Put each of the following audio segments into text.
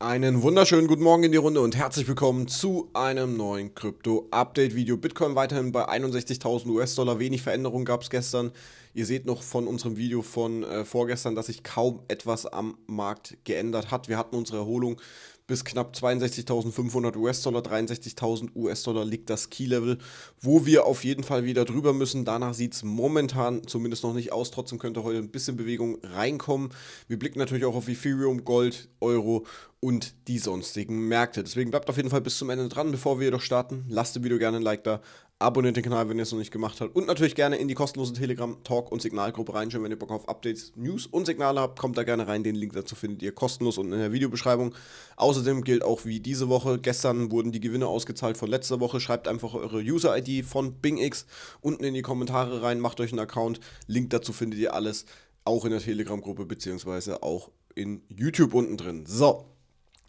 Einen wunderschönen guten Morgen in die Runde und herzlich willkommen zu einem neuen Krypto-Update-Video. Bitcoin weiterhin bei 61.000 US-Dollar, wenig Veränderung gab es gestern. Ihr seht noch von unserem Video von äh, vorgestern, dass sich kaum etwas am Markt geändert hat. Wir hatten unsere Erholung bis knapp 62.500 US-Dollar, 63.000 US-Dollar liegt das Key-Level, wo wir auf jeden Fall wieder drüber müssen. Danach sieht es momentan zumindest noch nicht aus, trotzdem könnte heute ein bisschen Bewegung reinkommen. Wir blicken natürlich auch auf Ethereum, Gold, Euro und die sonstigen Märkte. Deswegen bleibt auf jeden Fall bis zum Ende dran. Bevor wir jedoch starten, lasst dem Video gerne ein Like da, Abonniert den Kanal, wenn ihr es noch nicht gemacht habt. Und natürlich gerne in die kostenlose Telegram-Talk- und Signalgruppe reinschauen, wenn ihr Bock auf Updates, News und Signale habt. Kommt da gerne rein. Den Link dazu findet ihr kostenlos unten in der Videobeschreibung. Außerdem gilt auch wie diese Woche. Gestern wurden die Gewinne ausgezahlt von letzter Woche. Schreibt einfach eure User-ID von BingX unten in die Kommentare rein. Macht euch einen Account. Link dazu findet ihr alles auch in der Telegram-Gruppe beziehungsweise auch in YouTube unten drin. So.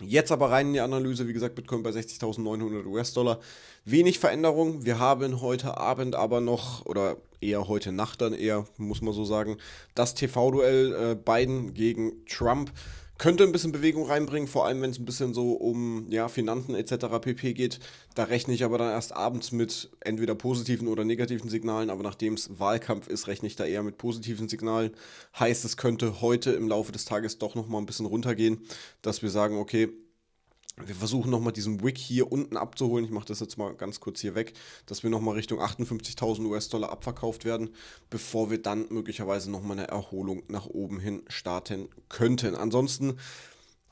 Jetzt aber rein in die Analyse, wie gesagt, Bitcoin bei 60.900 US-Dollar. Wenig Veränderung. Wir haben heute Abend aber noch, oder eher heute Nacht dann eher, muss man so sagen, das TV-Duell äh, Biden gegen Trump könnte ein bisschen Bewegung reinbringen, vor allem wenn es ein bisschen so um ja, Finanzen etc. pp geht. Da rechne ich aber dann erst abends mit entweder positiven oder negativen Signalen, aber nachdem es Wahlkampf ist, rechne ich da eher mit positiven Signalen. Heißt, es könnte heute im Laufe des Tages doch nochmal ein bisschen runtergehen, dass wir sagen, okay, wir versuchen nochmal diesen Wick hier unten abzuholen. Ich mache das jetzt mal ganz kurz hier weg, dass wir nochmal Richtung 58.000 US-Dollar abverkauft werden, bevor wir dann möglicherweise nochmal eine Erholung nach oben hin starten könnten. Ansonsten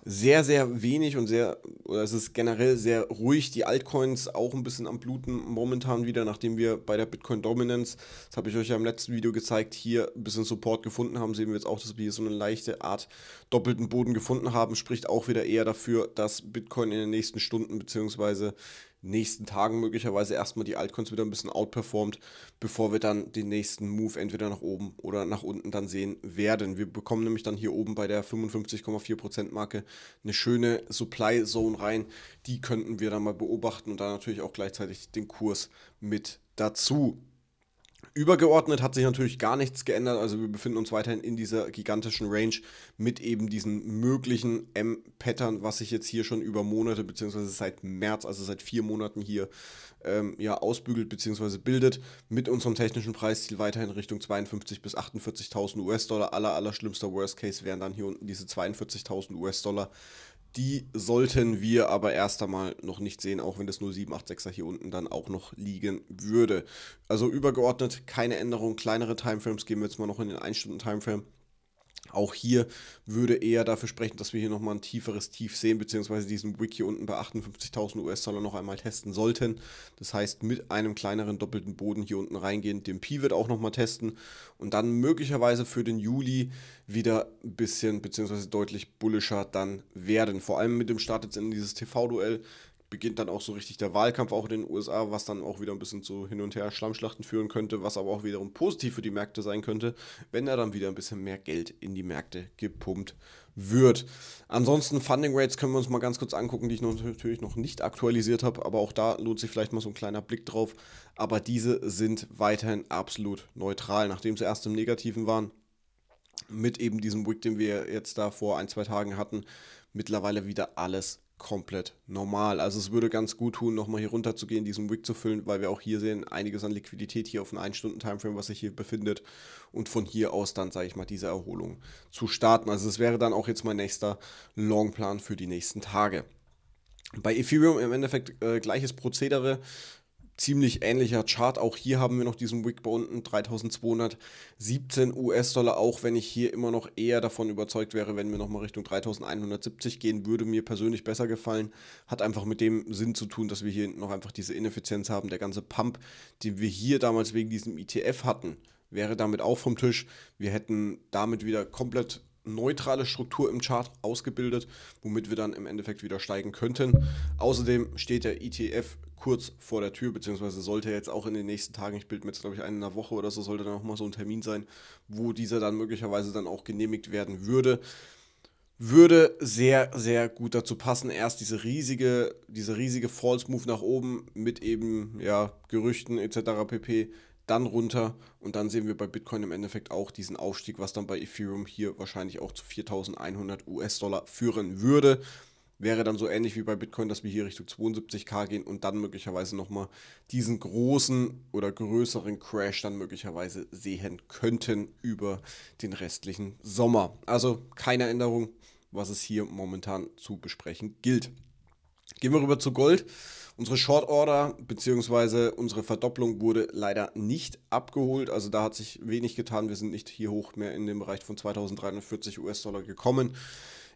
sehr, sehr wenig und sehr, oder es ist generell sehr ruhig. Die Altcoins auch ein bisschen am Bluten momentan wieder, nachdem wir bei der Bitcoin Dominance, das habe ich euch ja im letzten Video gezeigt, hier ein bisschen Support gefunden haben, sehen wir jetzt auch, dass wir hier so eine leichte Art doppelten Boden gefunden haben, spricht auch wieder eher dafür, dass Bitcoin in den nächsten Stunden beziehungsweise nächsten Tagen möglicherweise erstmal die Altcoins wieder ein bisschen outperformt, bevor wir dann den nächsten Move entweder nach oben oder nach unten dann sehen werden. Wir bekommen nämlich dann hier oben bei der 55,4% Marke eine schöne Supply Zone rein. Die könnten wir dann mal beobachten und dann natürlich auch gleichzeitig den Kurs mit dazu. Übergeordnet hat sich natürlich gar nichts geändert. Also wir befinden uns weiterhin in dieser gigantischen Range mit eben diesen möglichen M-Pattern, was sich jetzt hier schon über Monate beziehungsweise seit März, also seit vier Monaten hier ähm, ja, ausbügelt beziehungsweise bildet. Mit unserem technischen Preisziel weiterhin Richtung 52.000 bis 48.000 US-Dollar. Aller, aller schlimmster Worst Case wären dann hier unten diese 42.000 US-Dollar. Die sollten wir aber erst einmal noch nicht sehen, auch wenn das 0786er hier unten dann auch noch liegen würde. Also übergeordnet keine Änderung, kleinere Timeframes gehen wir jetzt mal noch in den 1-Stunden-Timeframe. Auch hier würde eher dafür sprechen, dass wir hier nochmal ein tieferes Tief sehen, beziehungsweise diesen Wick hier unten bei 58.000 US-Dollar noch einmal testen sollten. Das heißt, mit einem kleineren doppelten Boden hier unten reingehen, den Pi wird auch nochmal testen und dann möglicherweise für den Juli wieder ein bisschen, beziehungsweise deutlich bullischer dann werden. Vor allem mit dem Start jetzt in dieses TV-Duell beginnt dann auch so richtig der Wahlkampf auch in den USA, was dann auch wieder ein bisschen zu hin und her Schlammschlachten führen könnte, was aber auch wiederum positiv für die Märkte sein könnte, wenn da dann wieder ein bisschen mehr Geld in die Märkte gepumpt wird. Ansonsten Funding Rates können wir uns mal ganz kurz angucken, die ich noch, natürlich noch nicht aktualisiert habe, aber auch da lohnt sich vielleicht mal so ein kleiner Blick drauf. Aber diese sind weiterhin absolut neutral, nachdem sie erst im Negativen waren. Mit eben diesem Wick, den wir jetzt da vor ein, zwei Tagen hatten, mittlerweile wieder alles komplett normal. Also es würde ganz gut tun, nochmal hier runter zu gehen, diesen Wick zu füllen, weil wir auch hier sehen, einiges an Liquidität hier auf einem 1-Stunden-Timeframe, was sich hier befindet und von hier aus dann, sage ich mal, diese Erholung zu starten. Also es wäre dann auch jetzt mein nächster Longplan für die nächsten Tage. Bei Ethereum im Endeffekt äh, gleiches Prozedere ziemlich ähnlicher Chart. Auch hier haben wir noch diesen Wick unten, 3217 US-Dollar, auch wenn ich hier immer noch eher davon überzeugt wäre, wenn wir nochmal Richtung 3170 gehen, würde mir persönlich besser gefallen. Hat einfach mit dem Sinn zu tun, dass wir hier noch einfach diese Ineffizienz haben. Der ganze Pump, den wir hier damals wegen diesem ETF hatten, wäre damit auch vom Tisch. Wir hätten damit wieder komplett neutrale Struktur im Chart ausgebildet, womit wir dann im Endeffekt wieder steigen könnten. Außerdem steht der ETF kurz vor der Tür, beziehungsweise sollte jetzt auch in den nächsten Tagen, ich bilde mir jetzt glaube ich einen in einer Woche oder so, sollte dann auch mal so ein Termin sein, wo dieser dann möglicherweise dann auch genehmigt werden würde. Würde sehr, sehr gut dazu passen. Erst diese riesige, diese riesige False Move nach oben mit eben, ja, Gerüchten etc. pp. Dann runter und dann sehen wir bei Bitcoin im Endeffekt auch diesen Aufstieg, was dann bei Ethereum hier wahrscheinlich auch zu 4100 US-Dollar führen würde wäre dann so ähnlich wie bei Bitcoin, dass wir hier Richtung 72k gehen und dann möglicherweise nochmal diesen großen oder größeren Crash dann möglicherweise sehen könnten über den restlichen Sommer. Also keine Änderung, was es hier momentan zu besprechen gilt. Gehen wir rüber zu Gold. Unsere Short Order bzw. unsere Verdopplung wurde leider nicht abgeholt. Also da hat sich wenig getan. Wir sind nicht hier hoch mehr in den Bereich von 2340 US-Dollar gekommen.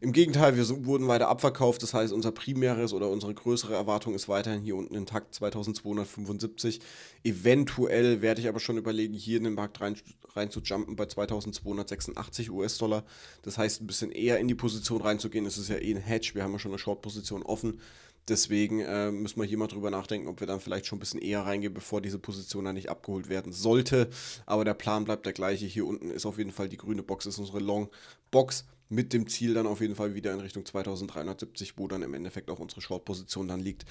Im Gegenteil, wir wurden weiter abverkauft. Das heißt, unser primäres oder unsere größere Erwartung ist weiterhin hier unten intakt 2275. Eventuell werde ich aber schon überlegen, hier in den Markt rein, rein zu jumpen bei 2286 US-Dollar. Das heißt, ein bisschen eher in die Position reinzugehen. Es ist ja eh ein Hedge. Wir haben ja schon eine Short-Position offen. Deswegen äh, müssen wir hier mal drüber nachdenken, ob wir dann vielleicht schon ein bisschen eher reingehen, bevor diese Position dann nicht abgeholt werden sollte. Aber der Plan bleibt der gleiche. Hier unten ist auf jeden Fall die grüne Box, ist unsere Long-Box mit dem Ziel dann auf jeden Fall wieder in Richtung 2370, wo dann im Endeffekt auch unsere Short-Position dann liegt,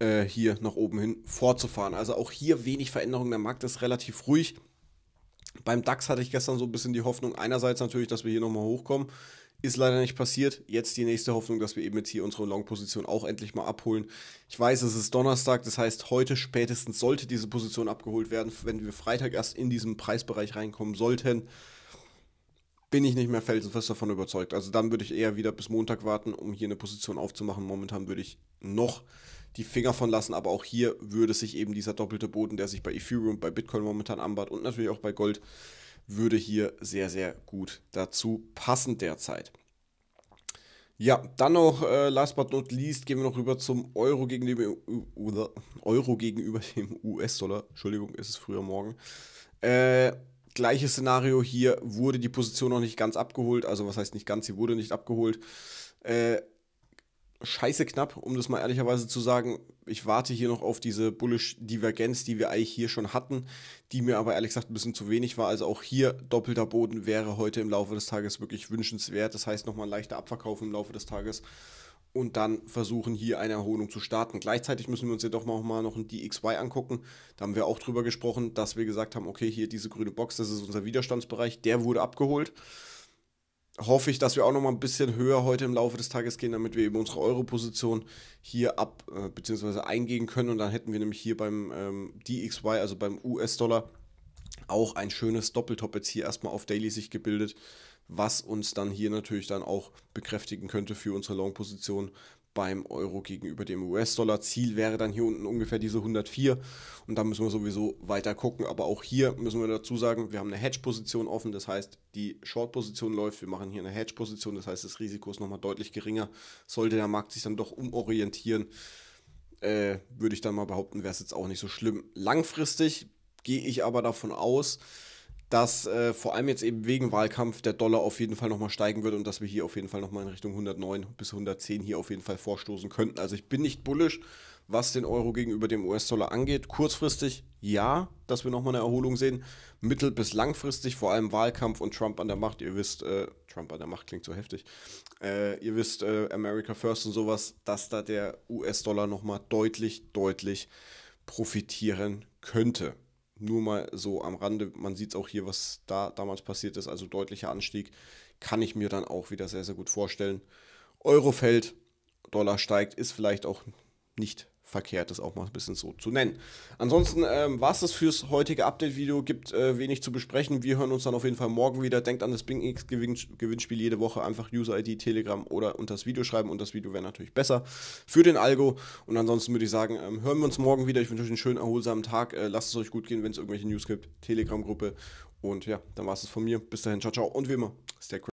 äh, hier nach oben hin fortzufahren. Also auch hier wenig Veränderung, der Markt ist relativ ruhig. Beim DAX hatte ich gestern so ein bisschen die Hoffnung, einerseits natürlich, dass wir hier nochmal hochkommen, ist leider nicht passiert. Jetzt die nächste Hoffnung, dass wir eben jetzt hier unsere Long-Position auch endlich mal abholen. Ich weiß, es ist Donnerstag, das heißt, heute spätestens sollte diese Position abgeholt werden, wenn wir Freitag erst in diesen Preisbereich reinkommen sollten bin ich nicht mehr felsenfest davon überzeugt. Also dann würde ich eher wieder bis Montag warten, um hier eine Position aufzumachen. Momentan würde ich noch die Finger von lassen, aber auch hier würde sich eben dieser doppelte Boden, der sich bei Ethereum, bei Bitcoin momentan anbahnt und natürlich auch bei Gold, würde hier sehr, sehr gut dazu passen derzeit. Ja, dann noch, äh, last but not least, gehen wir noch rüber zum Euro gegenüber, äh, Euro gegenüber dem US-Dollar. Entschuldigung, ist es früher morgen. Äh, Gleiches Szenario hier, wurde die Position noch nicht ganz abgeholt, also was heißt nicht ganz, sie wurde nicht abgeholt. Äh, scheiße knapp, um das mal ehrlicherweise zu sagen. Ich warte hier noch auf diese Bullish-Divergenz, die wir eigentlich hier schon hatten, die mir aber ehrlich gesagt ein bisschen zu wenig war. Also auch hier doppelter Boden wäre heute im Laufe des Tages wirklich wünschenswert. Das heißt nochmal leichter Abverkauf im Laufe des Tages und dann versuchen, hier eine Erholung zu starten. Gleichzeitig müssen wir uns jedoch mal, mal noch ein DXY angucken. Da haben wir auch drüber gesprochen, dass wir gesagt haben, okay, hier diese grüne Box, das ist unser Widerstandsbereich, der wurde abgeholt. Hoffe ich, dass wir auch noch mal ein bisschen höher heute im Laufe des Tages gehen, damit wir eben unsere Euro-Position hier ab- äh, bzw. eingehen können. Und dann hätten wir nämlich hier beim ähm, DXY, also beim US-Dollar, auch ein schönes Doppeltop jetzt hier erstmal auf Daily sich gebildet was uns dann hier natürlich dann auch bekräftigen könnte für unsere Long-Position beim Euro gegenüber dem US-Dollar. Ziel wäre dann hier unten ungefähr diese 104 und da müssen wir sowieso weiter gucken. Aber auch hier müssen wir dazu sagen, wir haben eine Hedge-Position offen, das heißt, die Short-Position läuft, wir machen hier eine Hedge-Position, das heißt, das Risiko ist nochmal deutlich geringer. Sollte der Markt sich dann doch umorientieren, äh, würde ich dann mal behaupten, wäre es jetzt auch nicht so schlimm. Langfristig gehe ich aber davon aus, dass äh, vor allem jetzt eben wegen Wahlkampf der Dollar auf jeden Fall nochmal steigen wird und dass wir hier auf jeden Fall nochmal in Richtung 109 bis 110 hier auf jeden Fall vorstoßen könnten. Also ich bin nicht bullisch, was den Euro gegenüber dem US-Dollar angeht. Kurzfristig ja, dass wir nochmal eine Erholung sehen. Mittel- bis langfristig, vor allem Wahlkampf und Trump an der Macht. Ihr wisst, äh, Trump an der Macht klingt so heftig. Äh, ihr wisst, äh, America First und sowas, dass da der US-Dollar nochmal deutlich, deutlich profitieren könnte nur mal so am Rande, man sieht es auch hier, was da damals passiert ist, also deutlicher Anstieg, kann ich mir dann auch wieder sehr, sehr gut vorstellen. Euro fällt, Dollar steigt, ist vielleicht auch nicht verkehrt, das auch mal ein bisschen so zu nennen. Ansonsten ähm, war es das fürs heutige Update-Video. Gibt äh, wenig zu besprechen. Wir hören uns dann auf jeden Fall morgen wieder. Denkt an das bing x Gewinnspiel jede Woche. Einfach User-ID, Telegram oder unter das Video schreiben. Und das Video wäre natürlich besser für den Algo. Und ansonsten würde ich sagen, ähm, hören wir uns morgen wieder. Ich wünsche euch einen schönen, erholsamen Tag. Äh, lasst es euch gut gehen, wenn es irgendwelche News gibt. Telegram-Gruppe. Und ja, dann war es das von mir. Bis dahin, ciao, ciao. Und wie immer, stay crazy.